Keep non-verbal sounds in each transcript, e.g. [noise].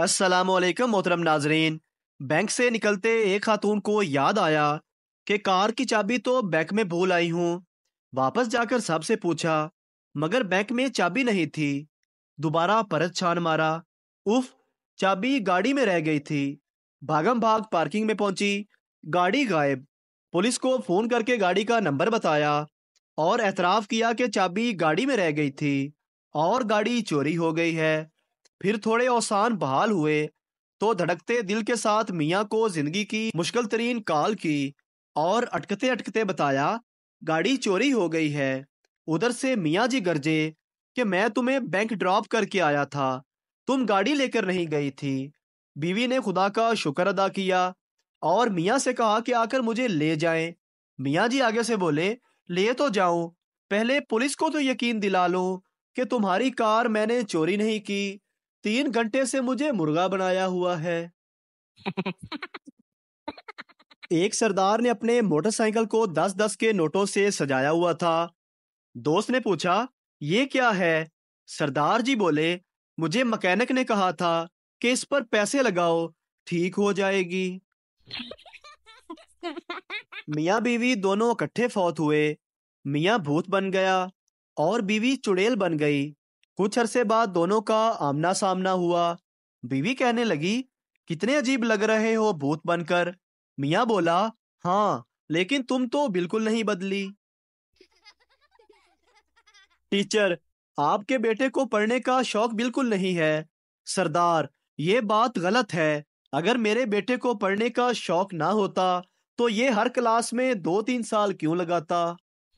असलम मोहतरम नाजरीन बैंक से निकलते एक खातून को याद आया कि कार की चाबी तो बैंक में भूल आई हूँ वापस जाकर सबसे से पूछा मगर बैंक में चाबी नहीं थी दोबारा परत छान मारा उफ चाबी गाड़ी में रह गई थी भागम भाग पार्किंग में पहुंची गाड़ी गायब पुलिस को फ़ोन करके गाड़ी का नंबर बताया और एतराफ़ किया कि चाबी गाड़ी में रह गई थी और गाड़ी चोरी हो गई है फिर थोड़े औसान बहाल हुए तो धड़कते दिल के साथ मियाँ को जिंदगी की मुश्किल तरीन कॉल की और अटकते अटकते बताया गाड़ी चोरी हो गई है उधर से मियाँ जी गरजे कि मैं तुम्हें बैंक ड्रॉप करके आया था तुम गाड़ी लेकर नहीं गई थी बीवी ने खुदा का शुक्र अदा किया और मियाँ से कहा कि आकर मुझे ले जाएं मियाँ जी आगे से बोले ले तो जाऊं पहले पुलिस को तो यकीन दिला लो कि तुम्हारी कार मैंने चोरी नहीं की तीन घंटे से मुझे मुर्गा बनाया हुआ है एक सरदार ने अपने मोटरसाइकिल को दस दस के नोटों से सजाया हुआ था दोस्त ने पूछा ये क्या है सरदार जी बोले मुझे मकैनिक ने कहा था कि इस पर पैसे लगाओ ठीक हो जाएगी मियाँ बीवी दोनों इकट्ठे फौत हुए मियाँ भूत बन गया और बीवी चुड़ैल बन गई कुछ अरसे बाद दोनों का आमना सामना हुआ बीवी कहने लगी कितने अजीब लग रहे हो भूत बनकर मियाँ बोला हाँ लेकिन तुम तो बिल्कुल नहीं बदली टीचर आपके बेटे को पढ़ने का शौक बिल्कुल नहीं है सरदार ये बात गलत है अगर मेरे बेटे को पढ़ने का शौक ना होता तो ये हर क्लास में दो तीन साल क्यों लगाता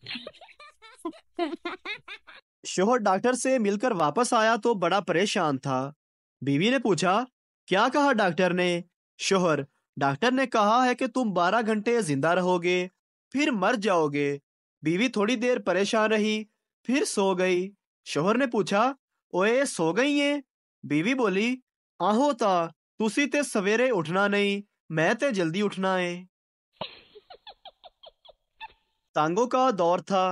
[laughs] शोहर डॉक्टर से मिलकर वापस आया तो बड़ा परेशान था बीवी ने पूछा क्या कहा डॉक्टर ने शोहर डॉक्टर ने कहा है कि तुम बारह घंटे जिंदा रहोगे फिर मर जाओगे बीवी थोड़ी देर परेशान रही फिर सो गई शोहर ने पूछा ओए सो गई है बीवी बोली आहो ता तुसी ते सवेरे उठना नहीं मैं ते जल्दी उठना है तांगों का दौर था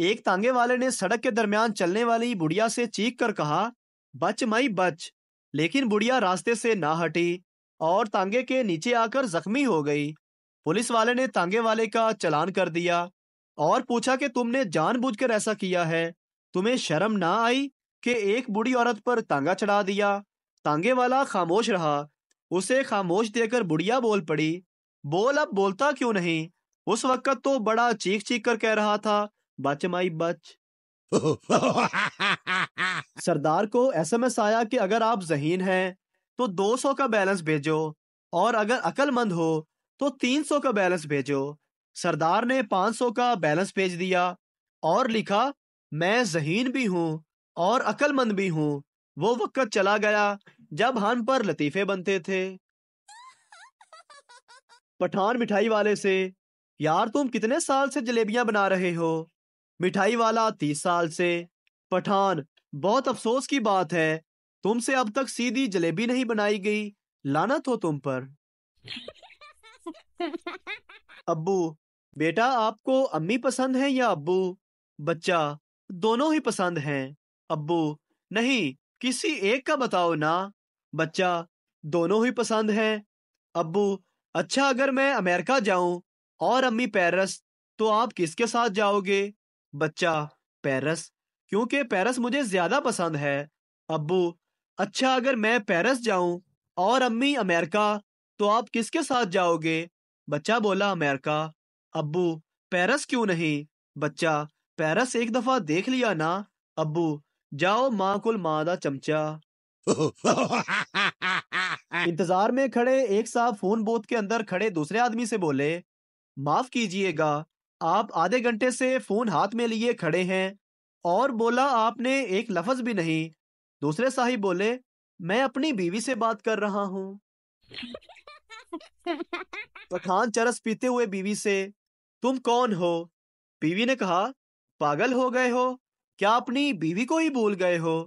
एक तांगे वाले ने सड़क के दरमियान चलने वाली बुढ़िया से चीख कर कहा बच मई बच लेकिन बुढ़िया रास्ते से ना हटी और तांगे के नीचे आकर जख्मी हो गई पुलिस वाले ने तांगे वाले का चलान कर दिया और पूछा कि तुमने जानबूझकर ऐसा किया है तुम्हें शर्म ना आई कि एक बूढ़ी औरत पर तांगा चढ़ा दिया तांगे वाला खामोश रहा उसे खामोश देकर बुढ़िया बोल पड़ी बोल अब बोलता क्यों नहीं उस वक्त तो बड़ा चीख चीख कर कह रहा था बच माई बच [laughs] सरदार को एसएमएस आया कि अगर आप जहीन हैं तो 200 का बैलेंस भेजो और अगर अकलमंद हो तो 300 का बैलेंस भेजो सरदार ने 500 का बैलेंस भेज दिया और लिखा मैं जहीन भी हूँ और अकलमंद भी हूँ वो वक्त चला गया जब हम पर लतीफे बनते थे पठान मिठाई वाले से यार तुम कितने साल से जलेबियां बना रहे हो मिठाई वाला तीस साल से पठान बहुत अफसोस की बात है तुमसे अब तक सीधी जलेबी नहीं बनाई गई लानत हो तुम पर अब्बू बेटा आपको अम्मी पसंद है या अब्बू बच्चा दोनों ही पसंद हैं अब्बू नहीं किसी एक का बताओ ना बच्चा दोनों ही पसंद हैं अब्बू अच्छा अगर मैं अमेरिका जाऊं और अम्मी पेरिस तो आप किसके साथ जाओगे बच्चा पेरिस क्योंकि पेरिस मुझे ज्यादा पसंद है अबू अच्छा अगर मैं पेरिस जाऊं और अम्मी अमेरिका तो आप किसके साथ जाओगे बच्चा बोला अमेरिका अबू पेरिस क्यों नहीं बच्चा पेरिस एक दफा देख लिया ना अबू जाओ माँ कुल माँ दा चमचा इंतजार में खड़े एक साहब फोन बोथ के अंदर खड़े दूसरे आदमी से बोले माफ कीजिएगा आप आधे घंटे से फोन हाथ में लिए खड़े हैं और बोला आपने एक लफज भी नहीं दूसरे साहिब बोले मैं अपनी बीवी से बात कर रहा हूँ पठान तो चरस पीते हुए बीवी से तुम कौन हो बीवी ने कहा पागल हो गए हो क्या अपनी बीवी को ही भूल गए हो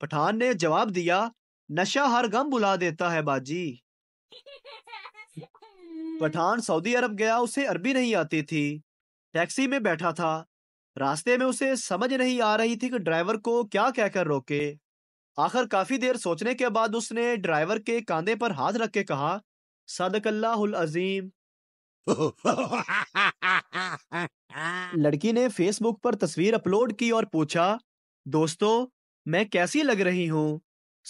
पठान ने जवाब दिया नशा हर गम बुला देता है बाजी पठान सऊदी अरब गया उसे अरबी नहीं आती थी टैक्सी में बैठा था रास्ते में उसे समझ नहीं आ रही थी कि ड्राइवर को क्या कहकर रोके आखिर काफी देर सोचने के बाद उसने ड्राइवर के कांधे पर हाथ रख के कहा सदकल्लाहुल अजीम लड़की ने फेसबुक पर तस्वीर अपलोड की और पूछा दोस्तों मैं कैसी लग रही हूँ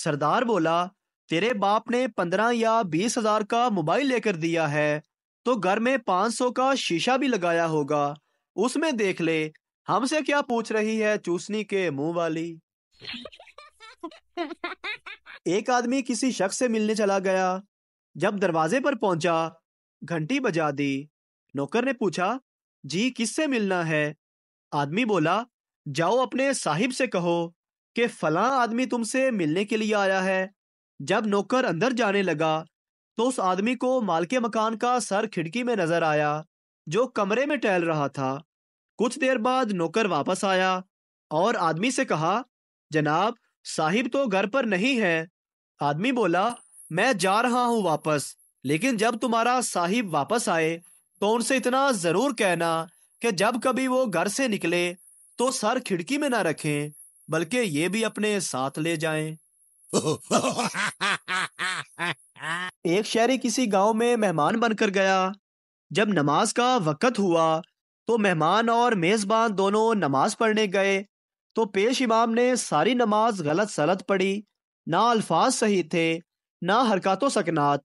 सरदार बोला तेरे बाप ने पंद्रह या बीस हजार का मोबाइल लेकर दिया है तो घर में पांच सौ का शीशा भी लगाया होगा उसमें देख ले हमसे क्या पूछ रही है चूसनी के मुंह वाली एक आदमी किसी शख्स से मिलने चला गया जब दरवाजे पर पहुंचा घंटी बजा दी नौकर ने पूछा जी किससे मिलना है आदमी बोला जाओ अपने साहिब से कहो कि फला आदमी तुमसे मिलने के लिए आया है जब नौकर अंदर जाने लगा तो उस आदमी को मालके मकान का सर खिड़की में नजर आया जो कमरे में टहल रहा था कुछ देर बाद नौकर वापस आया और आदमी से कहा जनाब साहिब तो घर पर नहीं है आदमी बोला मैं जा रहा हूं वापस लेकिन जब तुम्हारा साहिब वापस आए तो उनसे इतना जरूर कहना कि जब कभी वो घर से निकले तो सर खिड़की में ना रखें बल्कि ये भी अपने साथ ले जाएं। [laughs] [laughs] एक शहरी किसी गांव में मेहमान बनकर गया जब नमाज का वक़्त हुआ तो मेहमान और मेज़बान दोनों नमाज पढ़ने गए तो पेश इमाम ने सारी नमाज गलत सलत पढ़ी ना अल्फाज सही थे ना हरकतों सकनात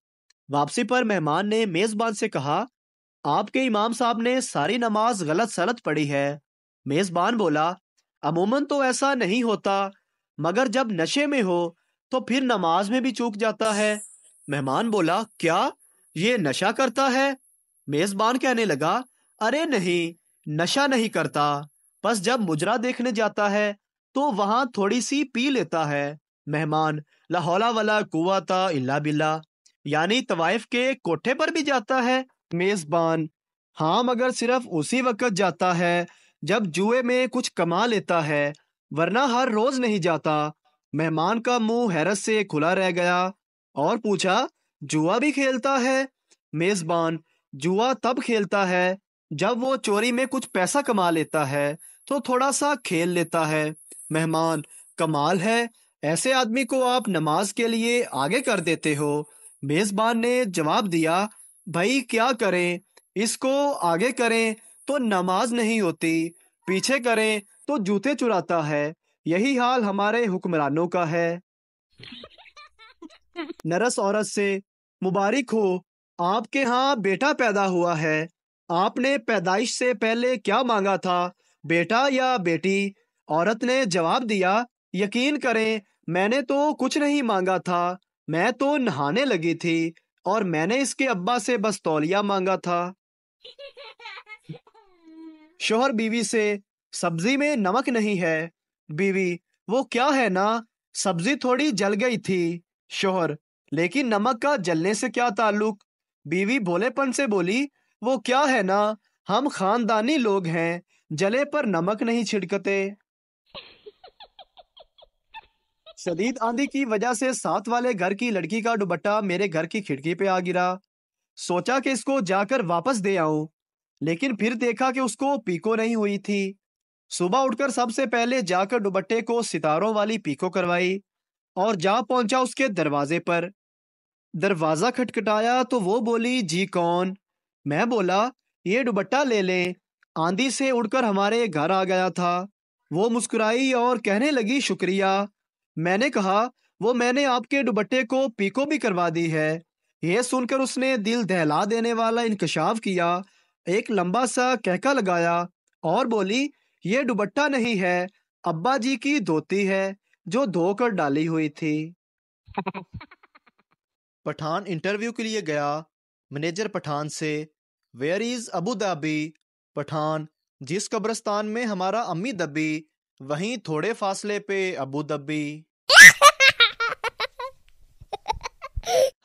वापसी पर मेहमान ने मेज़बान से कहा आपके इमाम साहब ने सारी नमाज गलत सलत पढ़ी है मेज़बान बोला अमूमन तो ऐसा नहीं होता मगर जब नशे में हो तो फिर नमाज में भी चूक जाता है मेहमान बोला क्या ये नशा करता है मेजबान कहने लगा अरे नहीं नशा नहीं करता बस जब मुजरा देखने जाता है तो वहां थोड़ी सी पी लेता है मेहमान लाहौला वाला कुआता इला बिल्ला यानी तवाइफ के कोठे पर भी जाता है मेजबान हाँ मगर सिर्फ उसी वक्त जाता है जब जुए में कुछ कमा लेता है वरना हर रोज नहीं जाता मेहमान का मुंह हैरत से खुला रह गया और पूछा जुआ भी खेलता है मेजबान जुआ तब खेलता है जब वो चोरी में कुछ पैसा कमा लेता है तो थोड़ा सा खेल लेता है मेहमान कमाल है ऐसे आदमी को आप नमाज के लिए आगे कर देते हो मेजबान ने जवाब दिया भाई क्या करें इसको आगे करें तो नमाज नहीं होती पीछे करें तो जूते चुराता है यही हाल हमारे हुक्मरानों का है नरस औरत से मुबारक हो आपके यहाँ बेटा पैदा हुआ है आपने पैदाइश से पहले क्या मांगा था बेटा या बेटी औरत ने जवाब दिया यकीन करें मैंने तो कुछ नहीं मांगा था मैं तो नहाने लगी थी और मैंने इसके अब्बा से बस तौलिया मांगा था शोहर बीवी से सब्जी में नमक नहीं है बीवी वो क्या है ना सब्जी थोड़ी जल गई थी शोहर लेकिन नमक का जलने से क्या ताल्लुक बीवी भोलेपन से बोली वो क्या है ना हम खानदानी लोग हैं जले पर नमक नहीं छिड़कते शदीद आंधी की वजह से साथ वाले घर की लड़की का दुबट्टा मेरे घर की खिड़की पे आ गिरा सोचा कि इसको जाकर वापस दे आऊं लेकिन फिर देखा कि उसको पीको नहीं हुई थी सुबह उठकर सबसे पहले जाकर दुबट्टे को सितारों वाली पीको करवाई और जा पहुंचा उसके दरवाजे पर दरवाजा खटखटाया तो वो बोली जी कौन मैं बोला ये दुबट्टा ले लें आंधी से उड़कर हमारे घर आ गया था वो मुस्कुराई और कहने लगी शुक्रिया मैंने कहा वो मैंने आपके दुबट्टे को पीको भी करवा दी है यह सुनकर उसने दिल दहला देने वाला इंकशाफ किया एक लंबा सा कहका लगाया और बोली ये दुबट्टा नहीं है अब्बा जी की धोती है जो धोकर डाली हुई थी [laughs] पठान इंटरव्यू के लिए गया मैनेजर पठान से where is Abu Dhabi Pathan जिस कब्रस्तान में हमारा अम्मी दबी वहीं थोड़े फासले पे अबू दबी [laughs]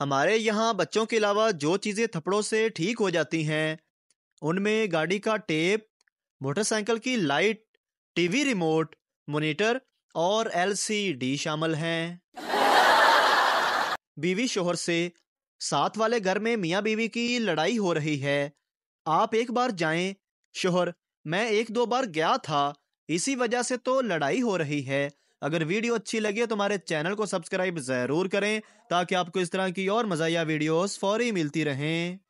हमारे यहाँ बच्चों के अलावा जो चीज़ें थप्पड़ों से ठीक हो जाती हैं उनमें गाड़ी का टेप मोटरसाइकिल की लाइट टीवी रिमोट मॉनिटर और एलसीडी शामिल हैं बीवी शोहर से साथ वाले घर में मियाँ बीवी की लड़ाई हो रही है आप एक बार जाएं शोहर मैं एक दो बार गया था इसी वजह से तो लड़ाई हो रही है अगर वीडियो अच्छी लगी तो हमारे चैनल को सब्सक्राइब जरूर करें ताकि आपको इस तरह की और मजाया वीडियोस फौरी मिलती रहें